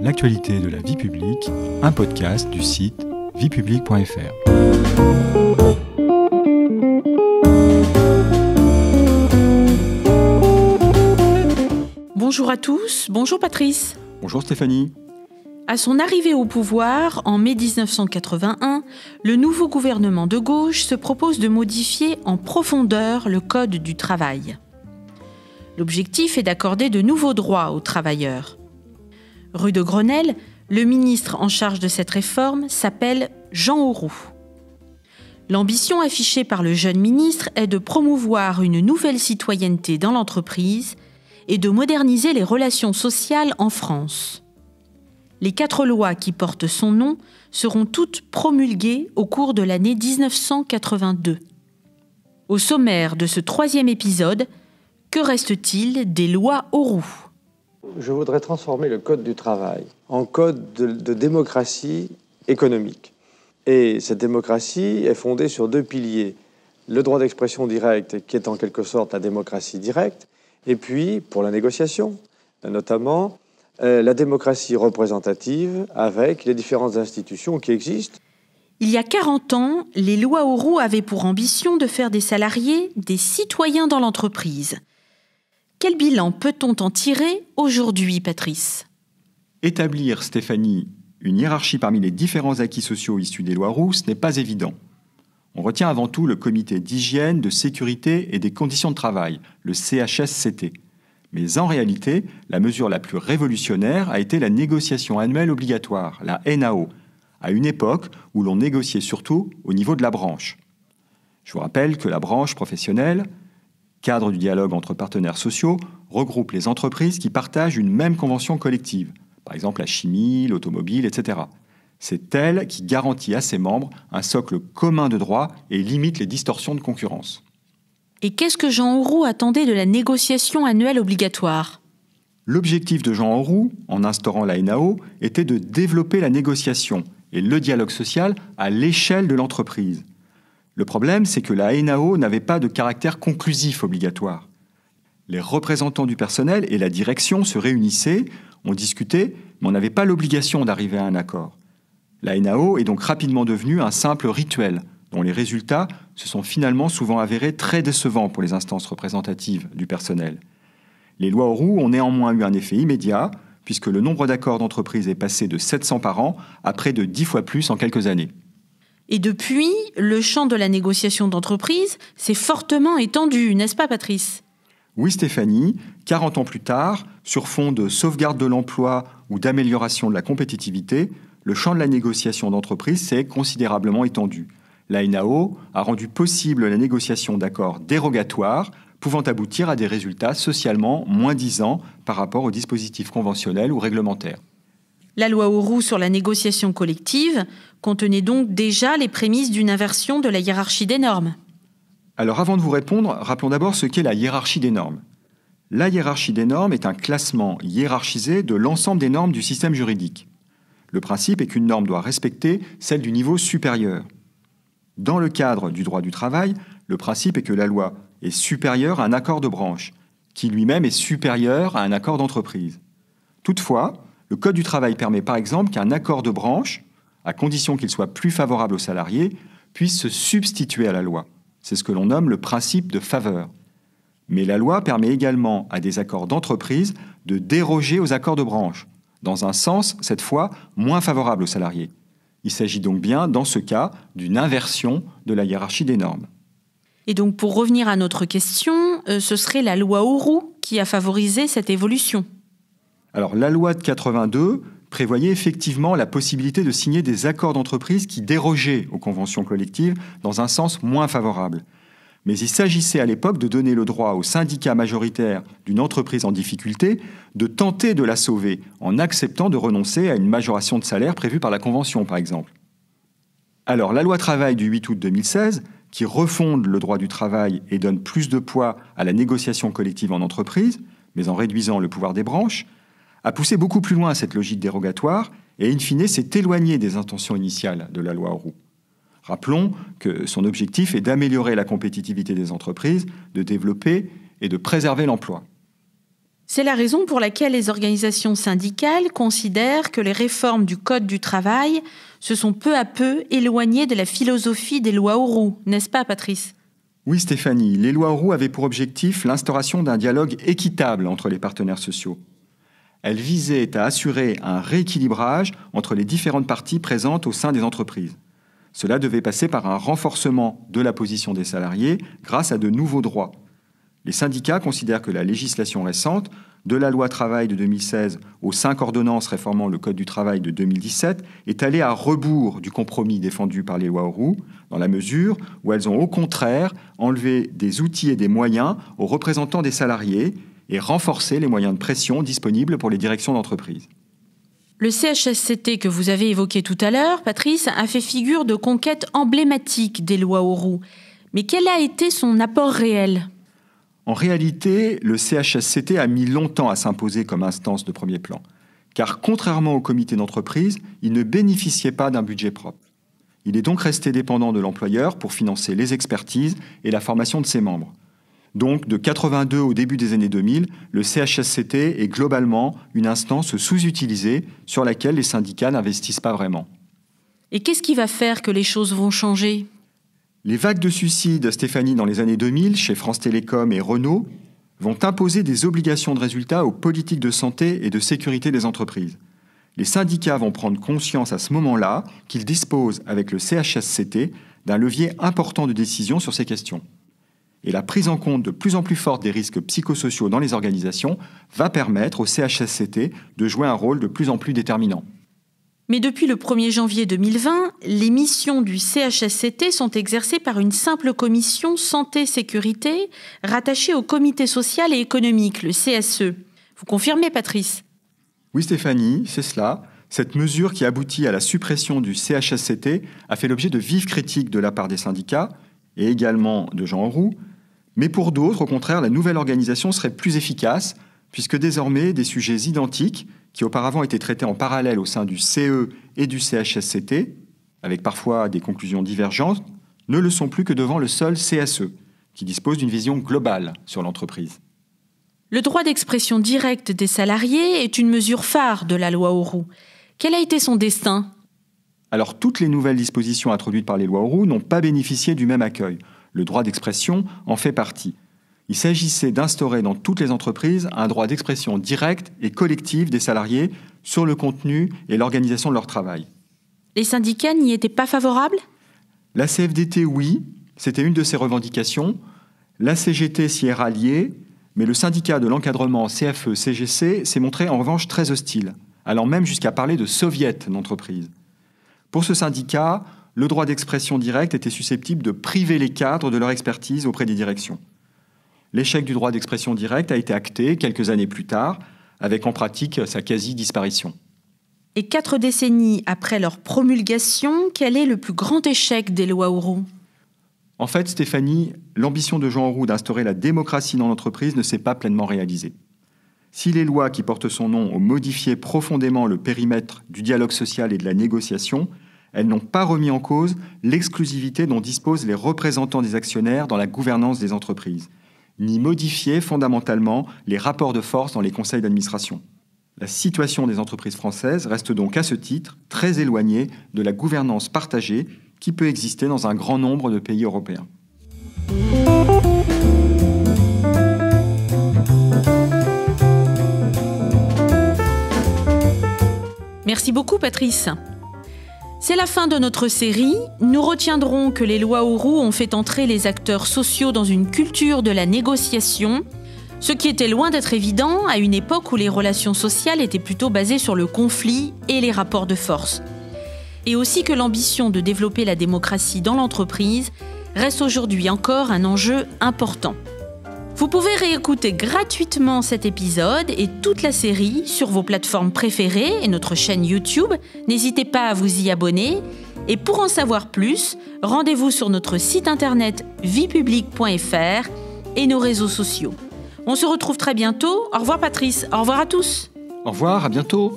l'actualité de la vie publique, un podcast du site viepublique.fr. Bonjour à tous, bonjour Patrice. Bonjour Stéphanie. À son arrivée au pouvoir en mai 1981, le nouveau gouvernement de gauche se propose de modifier en profondeur le Code du travail. L'objectif est d'accorder de nouveaux droits aux travailleurs rue de Grenelle, le ministre en charge de cette réforme s'appelle Jean Auroux. L'ambition affichée par le jeune ministre est de promouvoir une nouvelle citoyenneté dans l'entreprise et de moderniser les relations sociales en France. Les quatre lois qui portent son nom seront toutes promulguées au cours de l'année 1982. Au sommaire de ce troisième épisode, que reste-t-il des lois Auroux je voudrais transformer le Code du travail en code de, démocratie économique. Et cette démocratie est fondée sur deux piliers. Le droit d'expression directe, qui est en quelque sorte la démocratie directe, et puis, pour la négociation, notamment, euh, la démocratie représentative avec les différentes institutions qui existent. Il y a 40 ans, les lois Auroux avaient pour ambition de faire des salariés des citoyens dans l'entreprise. Quel bilan peut-on en tirer aujourd'hui, Patrice Établir, Stéphanie, une hiérarchie parmi les différents acquis sociaux issus des lois Rousses n'est pas évident. On retient avant tout le comité d'hygiène, de sécurité et des conditions de travail, le CHSCT. Mais en réalité, la mesure la plus révolutionnaire a été la négociation annuelle obligatoire, la NAO, à une époque où l'on négociait surtout au niveau de la branche. Je vous rappelle que la branche professionnelle, cadre du dialogue entre partenaires sociaux, regroupe les entreprises qui partagent une même convention collective, par exemple la chimie, l'automobile, etc. C'est elle qui garantit à ses membres un socle commun de droits et limite les distorsions de concurrence. Et qu'est-ce que Jean Auroux attendait de la négociation annuelle obligatoire L'objectif de Jean Auroux, en instaurant la NAO, était de développer la négociation et le dialogue social à l'échelle de l'entreprise, le problème, c'est que la NAO n'avait pas de caractère conclusif obligatoire. Les représentants du personnel et la direction se réunissaient, ont discuté, mais on n'avait pas l'obligation d'arriver à un accord. La NAO est donc rapidement devenue un simple rituel, dont les résultats se sont finalement souvent avérés très décevants pour les instances représentatives du personnel. Les lois roues ont néanmoins eu un effet immédiat, puisque le nombre d'accords d'entreprise est passé de 700 par an à près de 10 fois plus en quelques années. Et depuis, le champ de la négociation d'entreprise s'est fortement étendu, n'est-ce pas Patrice Oui Stéphanie, 40 ans plus tard, sur fond de sauvegarde de l'emploi ou d'amélioration de la compétitivité, le champ de la négociation d'entreprise s'est considérablement étendu. La NAO a rendu possible la négociation d'accords dérogatoires pouvant aboutir à des résultats socialement moins disants par rapport aux dispositifs conventionnels ou réglementaires. La loi Oru sur la négociation collective contenait donc déjà les prémices d'une inversion de la hiérarchie des normes. Alors avant de vous répondre, rappelons d'abord ce qu'est la hiérarchie des normes. La hiérarchie des normes est un classement hiérarchisé de l'ensemble des normes du système juridique. Le principe est qu'une norme doit respecter celle du niveau supérieur. Dans le cadre du droit du travail, le principe est que la loi est supérieure à un accord de branche, qui lui-même est supérieur à un accord d'entreprise. Toutefois, le Code du travail permet par exemple qu'un accord de branche, à condition qu'il soit plus favorable aux salariés, puisse se substituer à la loi. C'est ce que l'on nomme le principe de faveur. Mais la loi permet également à des accords d'entreprise de déroger aux accords de branche, dans un sens, cette fois, moins favorable aux salariés. Il s'agit donc bien, dans ce cas, d'une inversion de la hiérarchie des normes. Et donc, pour revenir à notre question, euh, ce serait la loi Ourou qui a favorisé cette évolution. Alors la loi de 82 prévoyait effectivement la possibilité de signer des accords d'entreprise qui dérogeaient aux conventions collectives dans un sens moins favorable. Mais il s'agissait à l'époque de donner le droit au syndicat majoritaire d'une entreprise en difficulté de tenter de la sauver en acceptant de renoncer à une majoration de salaire prévue par la Convention, par exemple. Alors la loi travail du 8 août 2016, qui refonde le droit du travail et donne plus de poids à la négociation collective en entreprise, mais en réduisant le pouvoir des branches, a poussé beaucoup plus loin cette logique dérogatoire et, in fine, s'est éloigné des intentions initiales de la loi Roux. Rappelons que son objectif est d'améliorer la compétitivité des entreprises, de développer et de préserver l'emploi. C'est la raison pour laquelle les organisations syndicales considèrent que les réformes du Code du travail se sont peu à peu éloignées de la philosophie des lois Auroux, n'est-ce pas Patrice Oui Stéphanie, les lois Auroux avaient pour objectif l'instauration d'un dialogue équitable entre les partenaires sociaux, elle visait à assurer un rééquilibrage entre les différentes parties présentes au sein des entreprises. Cela devait passer par un renforcement de la position des salariés grâce à de nouveaux droits. Les syndicats considèrent que la législation récente, de la loi travail de 2016 aux cinq ordonnances réformant le Code du travail de 2017, est allée à rebours du compromis défendu par les lois dans la mesure où elles ont au contraire enlevé des outils et des moyens aux représentants des salariés et renforcer les moyens de pression disponibles pour les directions d'entreprise. Le CHSCT que vous avez évoqué tout à l'heure, Patrice, a fait figure de conquête emblématique des lois aux Mais quel a été son apport réel En réalité, le CHSCT a mis longtemps à s'imposer comme instance de premier plan, car contrairement au comité d'entreprise, il ne bénéficiait pas d'un budget propre. Il est donc resté dépendant de l'employeur pour financer les expertises et la formation de ses membres. Donc, de 82 au début des années 2000, le CHSCT est globalement une instance sous-utilisée sur laquelle les syndicats n'investissent pas vraiment. Et qu'est-ce qui va faire que les choses vont changer Les vagues de suicides, Stéphanie, dans les années 2000, chez France Télécom et Renault, vont imposer des obligations de résultats aux politiques de santé et de sécurité des entreprises. Les syndicats vont prendre conscience à ce moment-là qu'ils disposent, avec le CHSCT, d'un levier important de décision sur ces questions et la prise en compte de plus en plus forte des risques psychosociaux dans les organisations va permettre au CHSCT de jouer un rôle de plus en plus déterminant. Mais depuis le 1er janvier 2020, les missions du CHSCT sont exercées par une simple commission santé-sécurité rattachée au comité social et économique, le CSE. Vous confirmez, Patrice Oui, Stéphanie, c'est cela. Cette mesure qui aboutit à la suppression du CHSCT a fait l'objet de vives critiques de la part des syndicats, et également de Jean Roux, mais pour d'autres, au contraire, la nouvelle organisation serait plus efficace, puisque désormais des sujets identiques, qui auparavant étaient traités en parallèle au sein du CE et du CHSCT, avec parfois des conclusions divergentes, ne le sont plus que devant le seul CSE, qui dispose d'une vision globale sur l'entreprise. Le droit d'expression directe des salariés est une mesure phare de la loi Auroux. Quel a été son destin alors toutes les nouvelles dispositions introduites par les lois roux n'ont pas bénéficié du même accueil. Le droit d'expression en fait partie. Il s'agissait d'instaurer dans toutes les entreprises un droit d'expression direct et collectif des salariés sur le contenu et l'organisation de leur travail. Les syndicats n'y étaient pas favorables La CFDT, oui, c'était une de ses revendications. La CGT s'y est ralliée, mais le syndicat de l'encadrement CFE-CGC e s'est montré en revanche très hostile, allant même jusqu'à parler de soviet d'entreprise. Pour ce syndicat, le droit d'expression directe était susceptible de priver les cadres de leur expertise auprès des directions. L'échec du droit d'expression directe a été acté quelques années plus tard, avec en pratique sa quasi-disparition. Et quatre décennies après leur promulgation, quel est le plus grand échec des lois Auroux En fait, Stéphanie, l'ambition de Jean Roux d'instaurer la démocratie dans l'entreprise ne s'est pas pleinement réalisée. Si les lois qui portent son nom ont modifié profondément le périmètre du dialogue social et de la négociation, elles n'ont pas remis en cause l'exclusivité dont disposent les représentants des actionnaires dans la gouvernance des entreprises, ni modifié fondamentalement les rapports de force dans les conseils d'administration. La situation des entreprises françaises reste donc à ce titre très éloignée de la gouvernance partagée qui peut exister dans un grand nombre de pays européens. Merci beaucoup Patrice. C'est la fin de notre série. Nous retiendrons que les lois Ourou ont fait entrer les acteurs sociaux dans une culture de la négociation, ce qui était loin d'être évident à une époque où les relations sociales étaient plutôt basées sur le conflit et les rapports de force. Et aussi que l'ambition de développer la démocratie dans l'entreprise reste aujourd'hui encore un enjeu important. Vous pouvez réécouter gratuitement cet épisode et toute la série sur vos plateformes préférées et notre chaîne YouTube. N'hésitez pas à vous y abonner. Et pour en savoir plus, rendez-vous sur notre site internet viepublique.fr et nos réseaux sociaux. On se retrouve très bientôt. Au revoir Patrice, au revoir à tous. Au revoir, à bientôt.